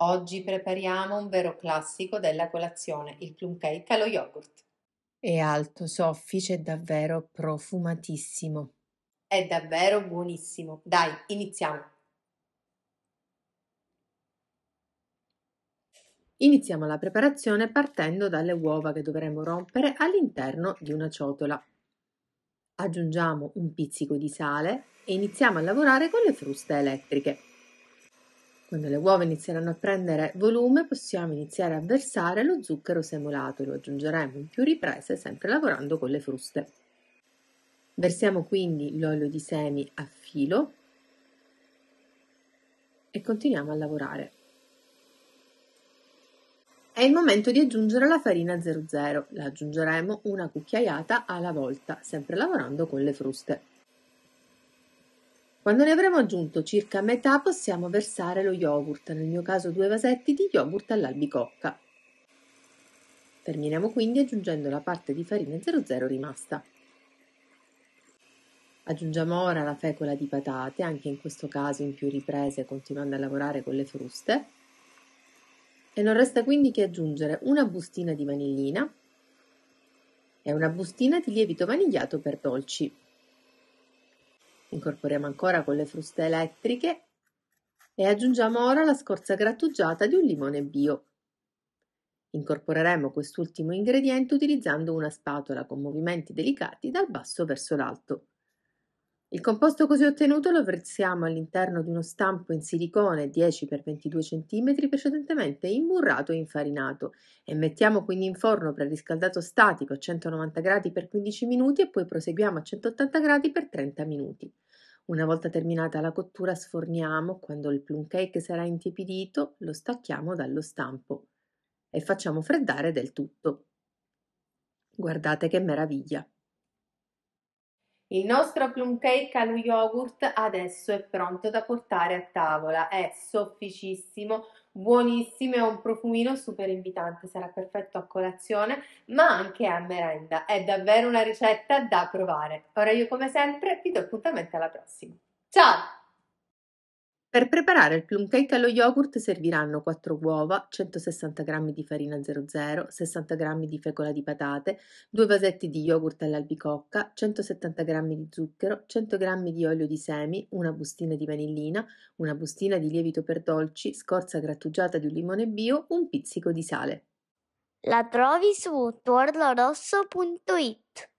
Oggi prepariamo un vero classico della colazione, il plum cake allo yogurt. È alto, soffice e davvero profumatissimo. È davvero buonissimo. Dai, iniziamo. Iniziamo la preparazione partendo dalle uova che dovremo rompere all'interno di una ciotola. Aggiungiamo un pizzico di sale e iniziamo a lavorare con le fruste elettriche. Quando le uova inizieranno a prendere volume possiamo iniziare a versare lo zucchero semolato, lo aggiungeremo in più riprese sempre lavorando con le fruste. Versiamo quindi l'olio di semi a filo e continuiamo a lavorare. È il momento di aggiungere la farina 00, la aggiungeremo una cucchiaiata alla volta, sempre lavorando con le fruste. Quando ne avremo aggiunto circa metà possiamo versare lo yogurt, nel mio caso due vasetti di yogurt all'albicocca. Terminiamo quindi aggiungendo la parte di farina 00 rimasta. Aggiungiamo ora la fecola di patate, anche in questo caso in più riprese, continuando a lavorare con le fruste. E non resta quindi che aggiungere una bustina di vanillina e una bustina di lievito vanigliato per dolci. Incorporiamo ancora con le fruste elettriche e aggiungiamo ora la scorza grattugiata di un limone bio. Incorporeremo quest'ultimo ingrediente utilizzando una spatola con movimenti delicati dal basso verso l'alto. Il composto così ottenuto lo versiamo all'interno di uno stampo in silicone 10x22 cm precedentemente imburrato e infarinato e mettiamo quindi in forno preriscaldato statico a 190 gradi per 15 minuti e poi proseguiamo a 180 gradi per 30 minuti. Una volta terminata la cottura sforniamo, quando il plum cake sarà intiepidito lo stacchiamo dallo stampo e facciamo freddare del tutto. Guardate che meraviglia! Il nostro plum cake allo yogurt adesso è pronto da portare a tavola, è sofficissimo, buonissimo e ha un profumino super invitante, sarà perfetto a colazione ma anche a merenda, è davvero una ricetta da provare. Ora io come sempre vi do appuntamento alla prossima, ciao! Per preparare il plum cake allo yogurt serviranno 4 uova, 160 g di farina 00, 60 g di fecola di patate, 2 vasetti di yogurt all'albicocca, 170 g di zucchero, 100 g di olio di semi, una bustina di vanillina, una bustina di lievito per dolci, scorza grattugiata di un limone bio, un pizzico di sale. La trovi su tuorlorosso.it